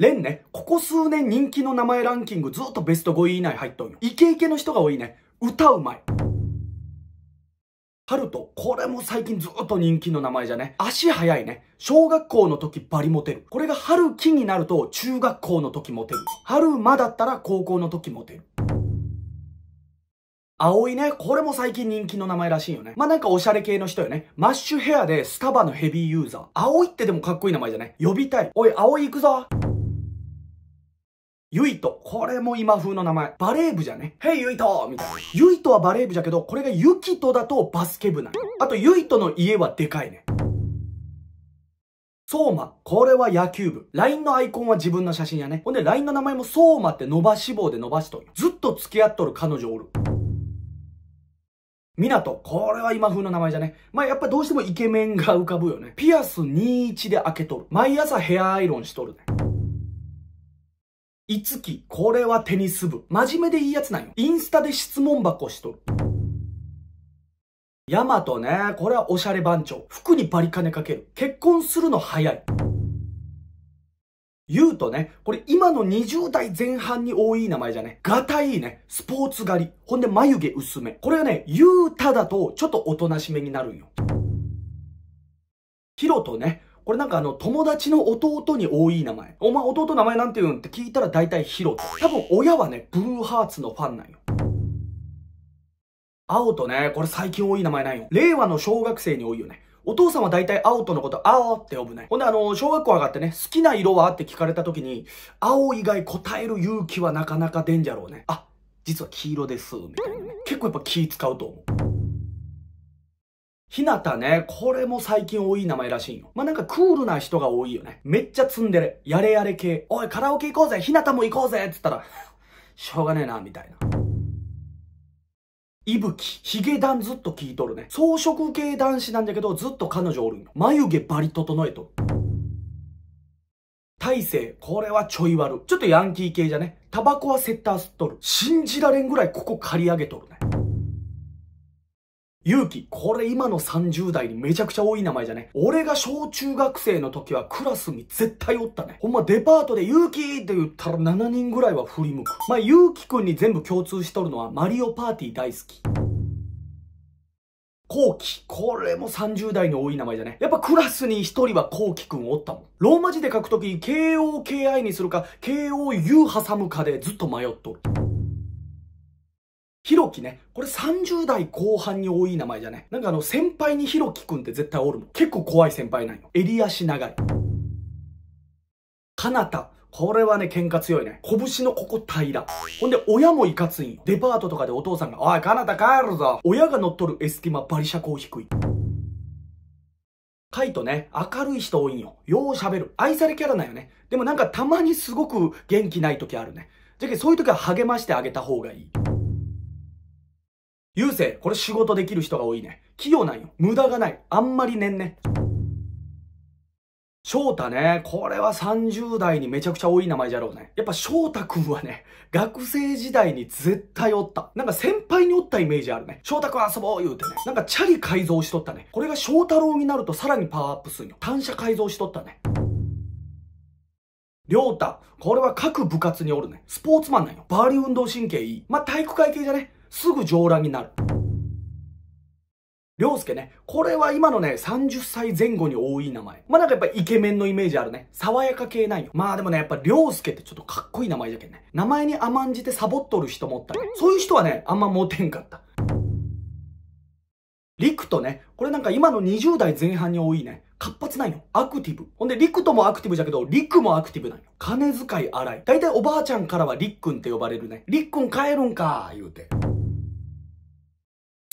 レンね、ここ数年人気の名前ランキングずっとベスト5位以内入っとんよ。イケイケの人が多いね。歌うまい。ハルト、これも最近ずっと人気の名前じゃね。足速いね。小学校の時バリモテる。これが春木になると中学校の時モテる。春間だったら高校の時モテる。葵ね、これも最近人気の名前らしいよね。まあ、なんかおしゃれ系の人よね。マッシュヘアでスタバのヘビーユーザー。葵ってでもかっこいい名前じゃね。呼びたい。おい、葵行くぞ。ゆいと。これも今風の名前。バレー部じゃね。ヘイゆいとみたいな。ゆいとはバレー部じゃけど、これがゆきとだとバスケ部なの。あと、ゆいとの家はでかいね。うま、これは野球部。LINE のアイコンは自分の写真やね。ほんで LINE の名前もうまって伸ばし棒で伸ばしとる。ずっと付き合っとる彼女おる。みなと。これは今風の名前じゃね。まあ、やっぱどうしてもイケメンが浮かぶよね。ピアス21で開けとる。毎朝ヘアアイロンしとるね。いつき、これはテニス部。真面目でいいやつなんよ。インスタで質問箱しとる。ヤマトね、これはおしゃれ番長。服にバリ金かける。結婚するの早い。言うとね、これ今の20代前半に多い名前じゃね。ガタいいね。スポーツ狩り。ほんで眉毛薄め。これはね、ユうただとちょっとおとなしめになるんよ。ヒロとね、これなんかあの、友達の弟に多い名前。お前弟名前なんて言うんって聞いたら大体ヒロ多分親はね、ブルーハーツのファンなんよ。青とね、これ最近多い名前ないよ。令和の小学生に多いよね。お父さんは大体青とのこと、青って呼ぶね。ほんであの、小学校上がってね、好きな色はって聞かれた時に、青以外答える勇気はなかなか出んじゃろうね。あ、実は黄色です、みたいなね。結構やっぱ気使うと思う。ひなたね、これも最近多い名前らしいよ。まあ、なんかクールな人が多いよね。めっちゃツンデレ。やれやれ系。おい、カラオケ行こうぜひなたも行こうぜっつったら、しょうがねえな、みたいな。いぶき、ヒゲダンずっと聞いとるね。装飾系男子なんだけど、ずっと彼女おるんよ。眉毛バリ整えとる。大勢、これはちょい悪。ちょっとヤンキー系じゃね。タバコはセッター吸っとる。信じられんぐらいここ刈り上げとる。勇気。これ今の30代にめちゃくちゃ多い名前じゃね。俺が小中学生の時はクラスに絶対おったね。ほんまデパートで勇気って言ったら7人ぐらいは振り向く。まあ、勇気くんに全部共通しとるのはマリオパーティー大好き。後期。これも30代に多い名前じゃね。やっぱクラスに一人は後期くんおったもん。ローマ字で書くとき、KOKI にするか、KOU 挟むかでずっと迷っとる。ひろきね。これ30代後半に多い名前じゃね。なんかあの、先輩にひろきくんって絶対おるもん。結構怖い先輩なんよ。襟足長い。かなた。これはね、喧嘩強いね。拳のここ平ら。ほんで、親もいかついん。よ。デパートとかでお父さんが、おい、かなた帰るぞ。親が乗っ取るエスキマバリシャコ低い。カイトね、明るい人多いんよ。よう喋る。愛されキャラなんよね。でもなんかたまにすごく元気ない時あるね。じゃけそういう時は励ましてあげた方がいい。郵政、これ仕事できる人が多いね。器用なんよ。無駄がない。あんまりねんね。翔太ね、これは30代にめちゃくちゃ多い名前じゃろうね。やっぱ翔太くんはね、学生時代に絶対おった。なんか先輩におったイメージあるね。翔太くん遊ぼう言うてね。なんかチャリ改造しとったね。これが翔太郎になるとさらにパワーアップするよ。単車改造しとったね。りょうた、これは各部活におるね。スポーツマンなんよ。バーリ運動神経いい。まあ、体育会系じゃね。すぐ上乱になる。りょうすけね。これは今のね、30歳前後に多い名前。まあ、なんかやっぱイケメンのイメージあるね。爽やか系なんよ。まあでもね、やっぱりょうすけってちょっとかっこいい名前じゃけんね。名前に甘んじてサボっとる人もったり。そういう人はね、あんまモテんかった。リクトね。これなんか今の20代前半に多いね。活発なんよ。アクティブ。ほんで、リクトもアクティブじゃけど、リクもアクティブなんよ。金遣い荒い。だいたいおばあちゃんからはリックンって呼ばれるね。リックン帰るんかー、言うて。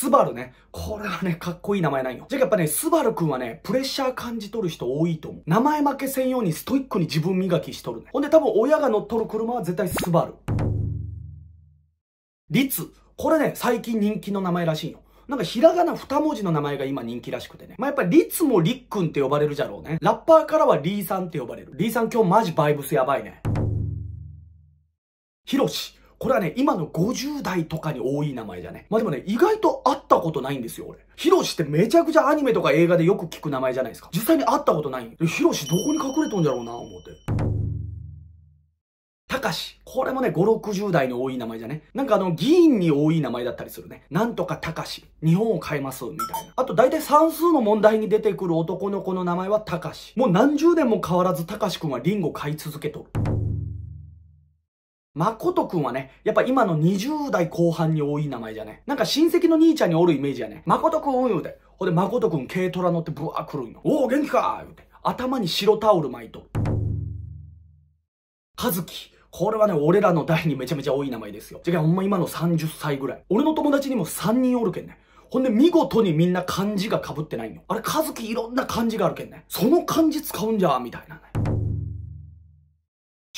スバルね。これはね、かっこいい名前なんよ。じゃあやっぱね、スバルくんはね、プレッシャー感じ取る人多いと思う。名前負けせんようにストイックに自分磨きしとるね。ほんで多分親が乗っとる車は絶対スバル。リツ。これね、最近人気の名前らしいよ。なんかひらがな2文字の名前が今人気らしくてね。まあ、やっぱりつもりっくんって呼ばれるじゃろうね。ラッパーからはリーさんって呼ばれる。リーさん今日マジバイブスやばいね。ひろし。これはね、今の50代とかに多い名前じゃね。まあでもね、意外と会ったことないんですよ、俺。ヒロシってめちゃくちゃアニメとか映画でよく聞く名前じゃないですか。実際に会ったことないんで。ヒロシどこに隠れとんだろうな、思って。たかし。これもね、5、60代に多い名前じゃね。なんかあの、議員に多い名前だったりするね。なんとかたかし。日本を変えます。みたいな。あと、大体算数の問題に出てくる男の子の名前はたかし。もう何十年も変わらずたかしくんはリンゴ買い続けとる。誠くんはね、やっぱ今の20代後半に多い名前じゃね。なんか親戚の兄ちゃんにおるイメージやね。誠くん言うて。ほんで、誠くん軽トラ乗ってブワー来るんよ。おお、元気か言うて。頭に白タオル巻いとる。かずき。これはね、俺らの代にめちゃめちゃ多い名前ですよ。じゃあ、ほんま今の30歳ぐらい。俺の友達にも3人おるけんね。ほんで、見事にみんな漢字が被ってないの。あれ、かずきいろんな漢字があるけんね。その漢字使うんじゃ、みたいなね。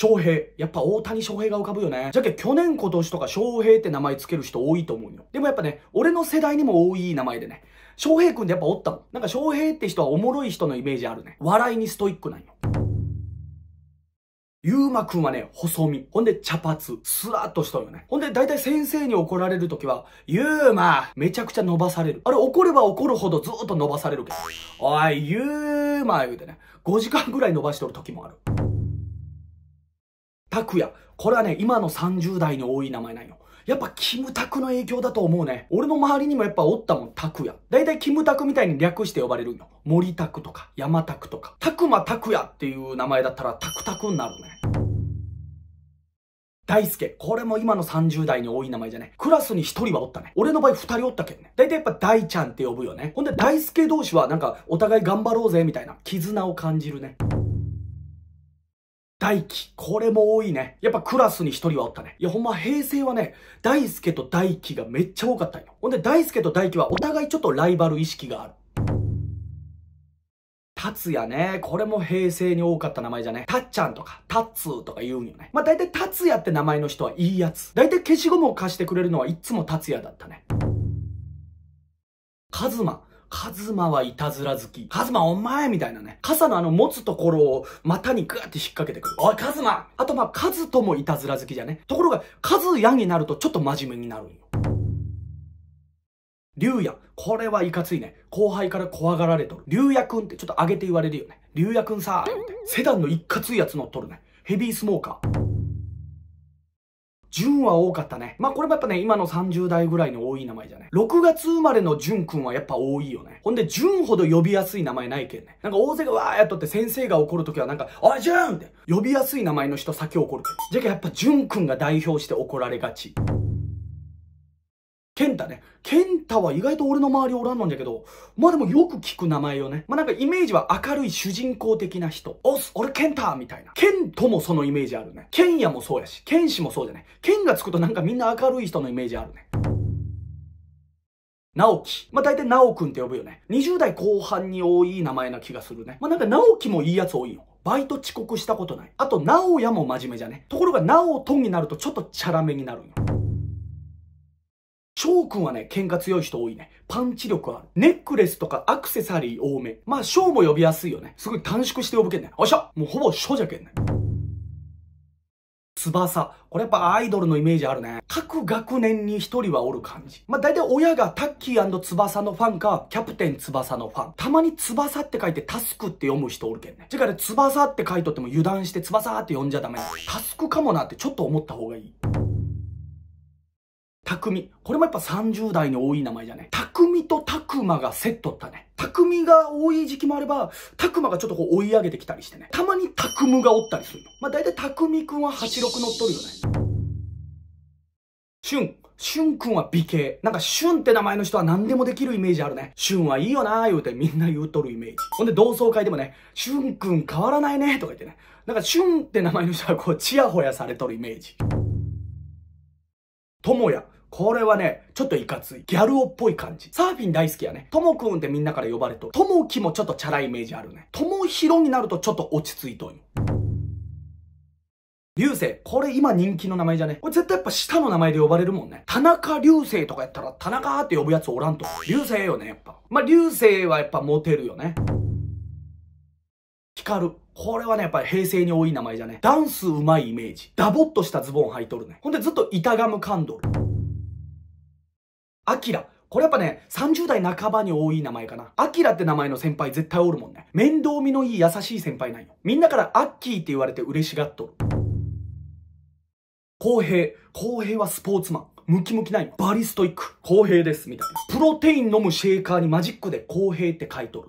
翔平。やっぱ大谷翔平が浮かぶよね。じゃけ、去年今年とか翔平って名前つける人多いと思うよ。でもやっぱね、俺の世代にも多い名前でね。翔平くんってやっぱおったもん。なんか翔平って人はおもろい人のイメージあるね。笑いにストイックなんよ。ゆうまくんはね、細身。ほんで、茶髪。スラっとしとるよね。ほんで、だいたい先生に怒られるときは、ゆうまめちゃくちゃ伸ばされる。あれ、怒れば怒るほどずっと伸ばされるけど。おい、ゆうま言うてね、5時間ぐらい伸ばしとるときもある。拓也。これはね、今の30代に多い名前なんよ。やっぱキムタクの影響だと思うね。俺の周りにもやっぱおったもん、タクヤ。だいたいキムタクみたいに略して呼ばれるんよ。森タクとか、山タクとか。タクマタクヤっていう名前だったらタクタクになるね。大輔。これも今の30代に多い名前じゃね。クラスに1人はおったね。俺の場合2人おったけんね。大体やっぱ大ちゃんって呼ぶよね。ほんで大輔同士はなんかお互い頑張ろうぜみたいな絆を感じるね。大輝。これも多いね。やっぱクラスに一人はおったね。いや、ほんま平成はね、大輔と大輝がめっちゃ多かったよ。ほんで、大輔と大輝はお互いちょっとライバル意識がある。達也ね。これも平成に多かった名前じゃね。たっちゃんとか、たっつーとか言うんよね。まあ、大体達也って名前の人はいいやつ。大体消しゴムを貸してくれるのはいつも達也だったね。カズマ。カズマはいたずら好き。カズマお前みたいなね。傘のあの持つところを股にグーって引っ掛けてくる。おい、カズマあとまあ、カズともいたずら好きじゃね。ところが、カズヤになるとちょっと真面目になるんよ。竜也。これはいかついね。後輩から怖がられとる。竜也くんってちょっと上げて言われるよね。竜也くんさー、セダンの一括いやつ乗っとるね。ヘビースモーカー。純は多かったね。まあ、これもやっぱね、今の30代ぐらいに多い名前じゃない。6月生まれの純くんはやっぱ多いよね。ほんで、純ほど呼びやすい名前ないけんね。なんか大勢がわーやっとって先生が怒るときはなんか、おい純って呼びやすい名前の人先怒るけん。じゃけやっぱ純くんが代表して怒られがち。ケンタね。ケンタは意外と俺の周りおらんのんじゃけど、まあでもよく聞く名前よね。まあなんかイメージは明るい主人公的な人。おっす、俺ケンタみたいな。ケンともそのイメージあるね。ケンヤもそうやし、ケンシもそうじゃない。ケンがつくとなんかみんな明るい人のイメージあるね。直樹。まあ、大体直くんって呼ぶよね。20代後半に多い名前な気がするね。まあ、なんか直樹もいいやつ多いよ。バイト遅刻したことない。あと、直也も真面目じゃね。ところが、直とんになるとちょっとチャラめになるよ。翔くんはね、喧嘩強い人多いね。パンチ力ある。ネックレスとかアクセサリー多め。まあ、翔も呼びやすいよね。すごい短縮して呼ぶけんね。おっしゃもうほぼ翔じゃけんね。翼。これやっぱアイドルのイメージあるね。各学年に一人はおる感じ。まあ、大体親がタッキー翼のファンか、キャプテン翼のファン。たまに翼って書いてタスクって読む人おるけんね。てかね、翼って書いとっても油断して翼って呼んじゃダメ。タスクかもなってちょっと思った方がいい。匠。これもやっぱ30代に多い名前じゃね。匠と拓磨がセットったね。匠が多い時期もあれば、拓磨がちょっとこう追い上げてきたりしてね。たまに匠がおったりするの。まあ大体匠くんは86乗っとるよね。俊。俊くんは美形。なんかンって名前の人は何でもできるイメージあるね。ンはいいよなー言うてみんな言うとるイメージ。ほんで同窓会でもね、俊くん変わらないねとか言ってね。なんかンって名前の人はこうちやほやされとるイメージ。ともや。これはね、ちょっといかつい。ギャル男っぽい感じ。サーフィン大好きやね。ともくんってみんなから呼ばれとる。ともきもちょっとチャラいイメージあるね。ともひろになるとちょっと落ち着いとん流星。これ今人気の名前じゃね。これ絶対やっぱ下の名前で呼ばれるもんね。田中流星とかやったら、田中って呼ぶやつおらんと。流星よね、やっぱ。まあ、流星はやっぱモテるよね。光る。これはね、やっぱり平成に多い名前じゃね。ダンスうまいイメージ。ダボっとしたズボン履いとるね。ほんでずっと板ガムカんどる。アキラ。これやっぱね、30代半ばに多い名前かな。アキラって名前の先輩絶対おるもんね。面倒見のいい優しい先輩なんよ。みんなからアッキーって言われて嬉しがっとる。公平。公平はスポーツマン。ムキムキないバリストイック。公平です。みたいな。プロテイン飲むシェーカーにマジックで公平って書いとる。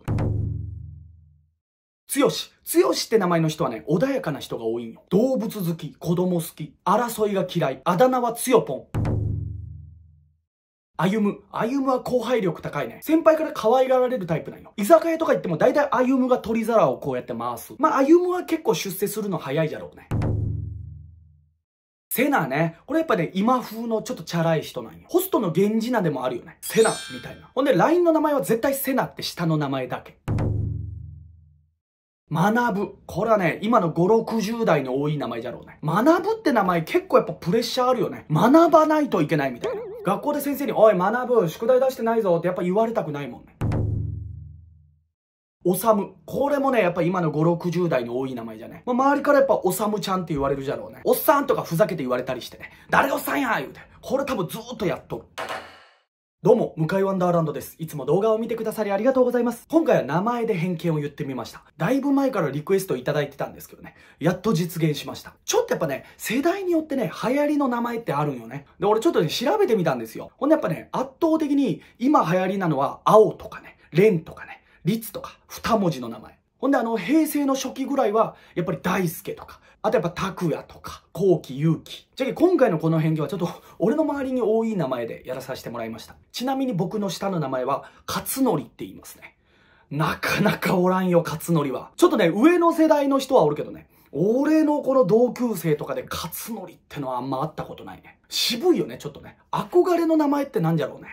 つよし。強しって名前の人はね、穏やかな人が多いんよ。動物好き、子供好き、争いが嫌い、あだ名はつよぽん。歩む。歩むは後輩力高いね。先輩から可愛がられるタイプなの。居酒屋とか行っても大体歩むが取り皿をこうやって回す。まあ、歩むは結構出世するの早いじゃろうね。セナね。これやっぱね、今風のちょっとチャラい人なんよ。ホストの源氏名でもあるよね。セナみたいな。ほんで、LINE の名前は絶対セナって下の名前だけ。学ぶ。これはね、今の5、60代の多い名前じゃろうね。学ぶって名前結構やっぱプレッシャーあるよね。学ばないといけないみたいな。学校で先生に、おい、学ぶ、宿題出してないぞってやっぱ言われたくないもんね。おさむ。これもね、やっぱ今の5、60代に多い名前じゃね。まあ、周りからやっぱおさむちゃんって言われるじゃろうね。おっさんとかふざけて言われたりしてね。誰おっさんや言うて。これ多分ずっとやっとる。どうも、向井ワンダーランドです。いつも動画を見てくださりありがとうございます。今回は名前で偏見を言ってみました。だいぶ前からリクエストいただいてたんですけどね。やっと実現しました。ちょっとやっぱね、世代によってね、流行りの名前ってあるんよね。で、俺ちょっとね、調べてみたんですよ。ほんでやっぱね、圧倒的に今流行りなのは、青とかね、ンとかね、ツとか、二文字の名前。ほんであの、平成の初期ぐらいは、やっぱり大輔とか、あとやっぱ、拓也とか、後期勇気。じゃあ今回のこの辺ではちょっと、俺の周りに多い名前でやらさせてもらいました。ちなみに僕の下の名前は、勝則って言いますね。なかなかおらんよ、勝則は。ちょっとね、上の世代の人はおるけどね。俺のこの同級生とかで勝則ってのはあんま会ったことないね。渋いよね、ちょっとね。憧れの名前ってなんじゃろうね。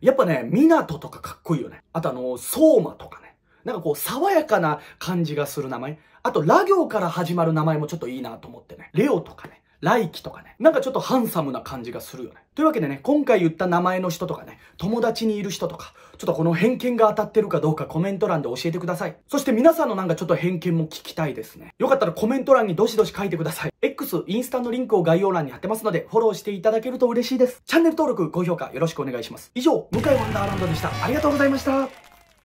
やっぱね、港とかかっこいいよね。あとあの、相馬とかね。なんかこう、爽やかな感じがする名前。あと、ラ行から始まる名前もちょっといいなと思ってね。レオとかね。来季とかね。なんかちょっとハンサムな感じがするよね。というわけでね、今回言った名前の人とかね、友達にいる人とか、ちょっとこの偏見が当たってるかどうかコメント欄で教えてください。そして皆さんのなんかちょっと偏見も聞きたいですね。よかったらコメント欄にどしどし書いてください。X、インスタのリンクを概要欄に貼ってますので、フォローしていただけると嬉しいです。チャンネル登録、高評価よろしくお願いします。以上、向井ワンダーランドでした。ありがとうございました。